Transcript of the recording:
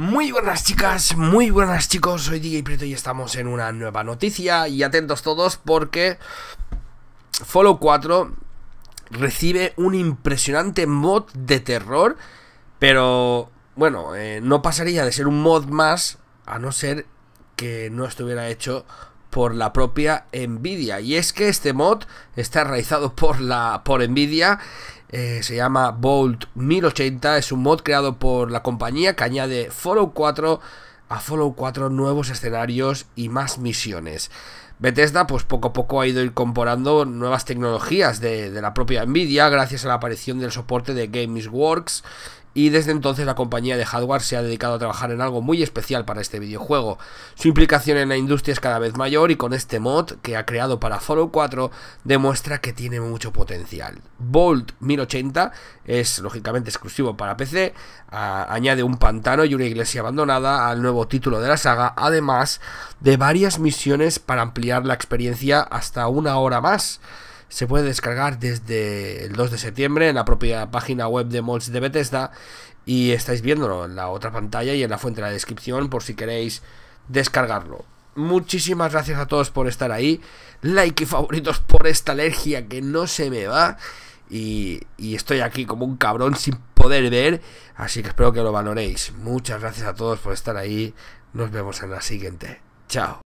Muy buenas chicas, muy buenas chicos, soy DJ Prieto y estamos en una nueva noticia y atentos todos porque Follow 4 recibe un impresionante mod de terror, pero bueno, eh, no pasaría de ser un mod más a no ser que no estuviera hecho por la propia Nvidia y es que este mod está realizado por la por Nvidia eh, se llama Bolt 1080, es un mod creado por la compañía que añade Fallout 4 a Fallout 4 nuevos escenarios y más misiones. Bethesda pues poco a poco ha ido incorporando nuevas tecnologías de, la propia Nvidia gracias a la aparición del soporte de Games Works y desde entonces la compañía de hardware se ha dedicado a trabajar en algo muy especial para este videojuego. Su implicación en la industria es cada vez mayor y con este mod que ha creado para Fallout 4 demuestra que tiene mucho potencial. Bolt 1080 es lógicamente exclusivo para PC, añade un pantano y una iglesia abandonada al nuevo título de la saga, además de varias misiones para ampliar la experiencia hasta una hora más se puede descargar desde el 2 de septiembre en la propia página web de Mods de Bethesda y estáis viéndolo en la otra pantalla y en la fuente de la descripción por si queréis descargarlo. Muchísimas gracias a todos por estar ahí, like y favoritos por esta alergia que no se me va y, y estoy aquí como un cabrón sin poder ver, así que espero que lo valoréis. Muchas gracias a todos por estar ahí, nos vemos en la siguiente. Chao.